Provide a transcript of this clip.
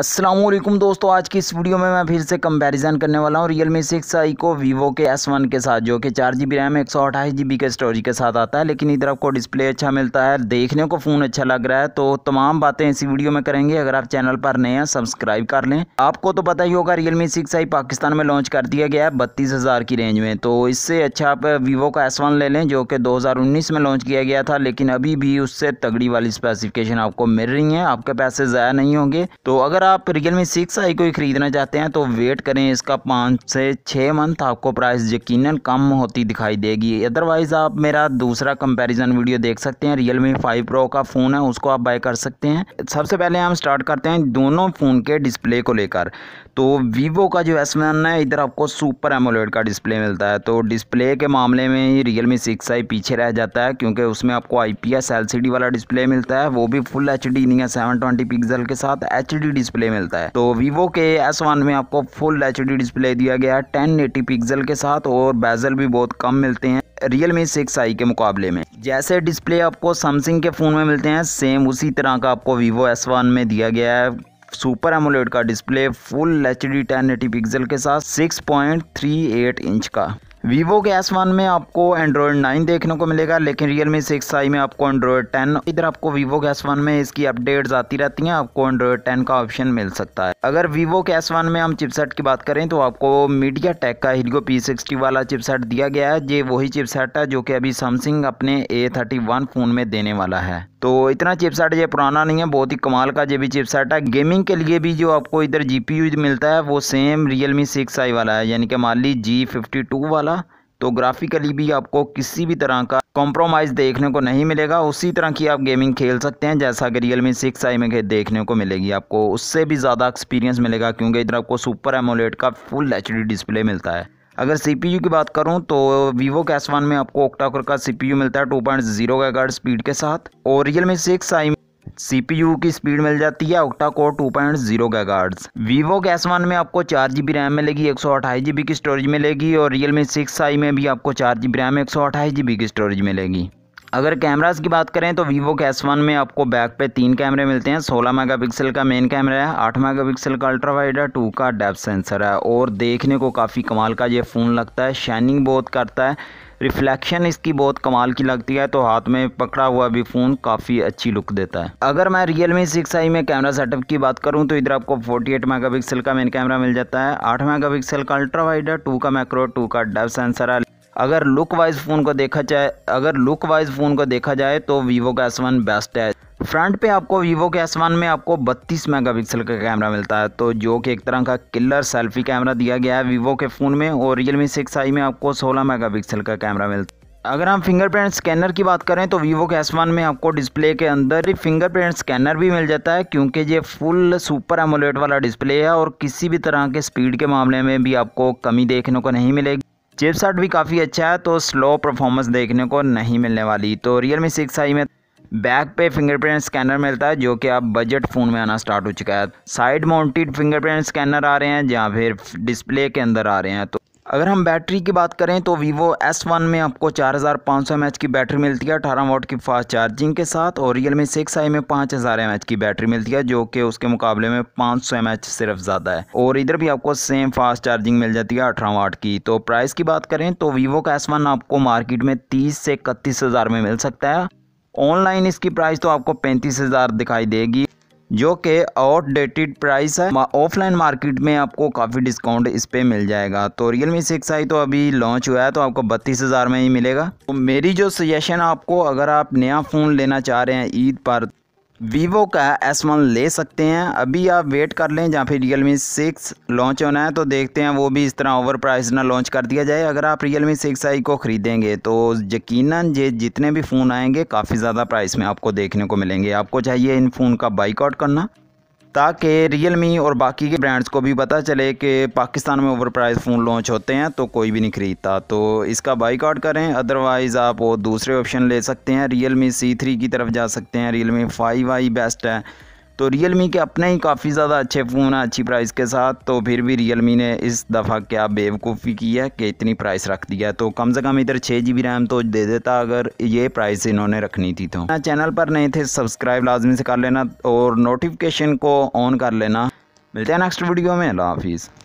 असलम दोस्तों आज की इस वीडियो में मैं फिर से कंपैरिजन करने वाला हूँ रियल मी सिक्स आई को वीवो के एस वन के साथ जो कि चार जी बी रैम एक सौ अट्ठाईस जी बी के स्टोरेज के साथ आता है लेकिन इधर आपको डिस्प्ले अच्छा मिलता है देखने को फ़ोन अच्छा लग रहा है तो तमाम बातें इसी वीडियो में करेंगे अगर आप चैनल पर नए हैं सब्सक्राइब कर लें आपको तो पता ही होगा Realme six I Pakistan में लॉन्च कर दिया गया है बत्तीस हज़ार की रेंज में तो इससे अच्छा आप वीवो का एस वन ले लें जो कि दो हज़ार उन्नीस में लॉन्च किया गया था लेकिन अभी भी उससे तगड़ी वाली स्पेसिफिकेशन आपको मिल रही हैं आपके पैसे ज़ाया नहीं होंगे तो अगर आप आप रियलमी सिक्स आई कोई ख़रीदना चाहते हैं तो वेट करें इसका पाँच से छः मंथ आपको प्राइस यकीनन कम होती दिखाई देगी अदरवाइज़ आप मेरा दूसरा कंपैरिजन वीडियो देख सकते हैं रियलमी फाइव प्रो का फ़ोन है उसको आप बाय कर सकते हैं सबसे पहले हम स्टार्ट करते हैं दोनों फ़ोन के डिस्प्ले को लेकर तो वीवो का जो एस है इधर आपको सुपर एमोलेड का डिस्प्ले मिलता है तो डिस्प्ले के मामले में ही रियल मी सिक्स आई पीछे रह जाता है क्योंकि उसमें आपको आई पी वाला डिस्प्ले मिलता है वो भी फुल एच डी नहीं है सेवन ट्वेंटी पिक्सल के साथ एच डी डिस्प्ले डिस्प्ले मिलता है तो वीवो के एस में आपको फुल एच डिस्प्ले दिया गया है टेन पिक्सल के साथ और बेजल भी बहुत कम मिलते हैं रियल मी सिक्स आई के मुकाबले में जैसे डिस्प्ले आपको सैमसंग के फ़ोन में मिलते हैं सेम उसी तरह का आपको वीवो एस में दिया गया है सुपर एमोलेड का display full H D ten eighty pixel के साथ 6.38 इंच का वीवो के एस वन में आपको एंड्रॉयड नाइन देखने को मिलेगा लेकिन रियल मी सिक्स आई में आपको एंड्रॉयड टेन इधर आपको वीवो के एस वन में इसकी अपडेट्स आती रहती हैं आपको एंड्रॉयड टेन का ऑप्शन मिल सकता है अगर वीवो के एस वन में हम चिपसेट की बात करें तो आपको मीडिया टेक का हिलगो पी सिक्सटी वाला चिपसेट दिया गया है ये वही चिपसेट है जो कि अभी सैमसंग अपने ए थर्टी वन फ़ोन में देने वाला है तो इतना चिपसेट ये पुराना नहीं है बहुत ही कमाल का ये भी चिपसेट है गेमिंग के लिए भी जो आपको इधर जी पी यू मिलता है वो same Realme six I वाला है यानी कि मान ली जी फिफ्टी टू वाला तो ग्राफिकली भी आपको किसी भी तरह का कॉम्प्रोमाइज़ देखने को नहीं मिलेगा उसी तरह की आप गेमिंग खेल सकते हैं जैसा कि रियल मी सिक्स आई में देखने को मिलेगी आपको उससे भी ज़्यादा एक्सपीरियंस मिलेगा क्योंकि इधर आपको सुपर एमोलेट का फुल एच डिस्प्ले मिलता है अगर सी की बात करूं तो वीवो के एस में आपको ओक्टाकर का सी मिलता है 2.0 पॉइंट जीरो स्पीड के साथ और Realme six I CPU की स्पीड मिल जाती है octa core two point zero Vivo के वन में आपको चार जी बी रैम मिलेगी एक सौ जी बी की स्टोरेज मिलेगी और रियल मी सिक्स आई में भी आपको चार जी बी रैम एक सौ जी बी की स्टोरेज मिलेगी अगर कैमराज की बात करें तो वीवो के वन में आपको बैक पे तीन कैमरे मिलते हैं 16 मेगापिक्सल का मेन कैमरा है 8 मेगापिक्सल का अल्ट्रा वाइड है टू का डेप सेंसर है और देखने को काफ़ी कमाल का ये फ़ोन लगता है शाइनिंग बहुत करता है रिफ्लेक्शन इसकी बहुत कमाल की लगती है तो हाथ में पकड़ा हुआ भी फ़ोन काफ़ी अच्छी लुक देता है अगर मैं रियल मी सिक्स आई में कैमरा सेटअप की बात करूं तो इधर आपको फोर्टी एट मेगा पिक्सल का मेन कैमरा मिल जाता है आठ मेगा पिक्सल का अल्ट्रा वाइड है टू का मैक्रो टू का डेव सेंसर है अगर लुक वाइज फ़ोन को देखा जाए अगर लुक वाइज फ़ोन को देखा जाए तो वीवो का एस वन बेस्ट है फ्रंट पे आपको वीवो के एस में आपको 32 मेगापिक्सल का कैमरा मिलता है तो जो कि एक तरह का किलर सेल्फी कैमरा दिया गया है वीवो के फ़ोन में और रियल मी सिक्स आई में आपको 16 मेगापिक्सल का कैमरा मिलता है अगर हम फिंगरप्रिंट स्कैनर की बात करें तो वीवो के एस में आपको डिस्प्ले के अंदर ही फिंगरप्रिंट स्कैनर भी मिल जाता है क्योंकि ये फुल सुपर एमोलेट वाला डिस्प्ले है और किसी भी तरह के स्पीड के मामले में भी आपको कमी देखने को नहीं मिलेगी चिपसेट भी काफ़ी अच्छा है तो स्लो परफॉर्मेंस देखने को नहीं मिलने वाली तो रियल मी सिक्स आई में बैक पे फिंगरप्रिंट स्कैनर मिलता है जो कि आप बजट फ़ोन में आना स्टार्ट हो चुका है साइड माउंटेड फिंगरप्रिंट स्कैनर आ रहे हैं जहाँ फिर डिस्प्ले के अंदर आ रहे हैं तो अगर हम बैटरी की बात करें तो वीवो S1 में आपको 4500 एच की बैटरी मिलती है अठारह वाट की फास्ट चार्जिंग के साथ और रियल मी सिक्स आई में 5000 एच की बैटरी मिलती है जो कि उसके मुकाबले में 500 एच सिर्फ ज़्यादा है और इधर भी आपको सेम फास्ट चार्जिंग मिल जाती है अठारह वाट की तो प्राइस की बात करें तो वीवो का S1 आपको मार्केट में तीस से इकतीस में मिल सकता है ऑनलाइन इसकी प्राइस तो आपको पैंतीस हज़ार दिखाई देगी जो कि आउटडेटेड प्राइस है ऑफलाइन मार्केट में आपको काफ़ी डिस्काउंट इस पर मिल जाएगा तो रियल मी सिक्स आई तो अभी लॉन्च हुआ है तो आपको बत्तीस हज़ार में ही मिलेगा तो मेरी जो सजेशन आपको अगर आप नया फ़ोन लेना चाह रहे हैं ईद पर वीवो का एस वन ले सकते हैं अभी आप वेट कर लें जहाँ फिर रियल मी सिक्स लॉन्च होना है तो देखते हैं वो भी इस तरह ओवर प्राइस ना लॉन्च कर दिया जाए अगर आप रियल मी सिक्स आई को ख़रीदेंगे तो यकीनन ये जितने भी फ़ोन आएंगे काफ़ी ज़्यादा प्राइस में आपको देखने को मिलेंगे आपको चाहिए इन फ़ोन का बाइकआउट करना ताकि रियल मी और बाकी के ब्रांड्स को भी पता चले कि पाकिस्तान में ओवर प्राइज फ़ोन लॉन्च होते हैं तो कोई भी नहीं ख़रीदता तो इसका बाईकआउट करें अदरवाइज़ आप वो दूसरे ऑप्शन ले सकते हैं रियल मी सी थ्री की तरफ जा सकते हैं Realme five I best है तो रियल के अपने ही काफ़ी ज़्यादा अच्छे फ़ोन हैं अच्छी प्राइस के साथ तो फिर भी रियल ने इस दफ़ा क्या बेवकूफ़ी की है कि इतनी प्राइस रख दिया है तो कम से कम इधर छः जी बी रैम तो दे देता अगर ये प्राइस इन्होंने रखनी थी तो चैनल पर नहीं थे सब्सक्राइब लाजमी से कर लेना और नोटिफिकेशन को ऑन कर लेना मिलते हैं नेक्स्ट वीडियो में अल्लाह हाफिज़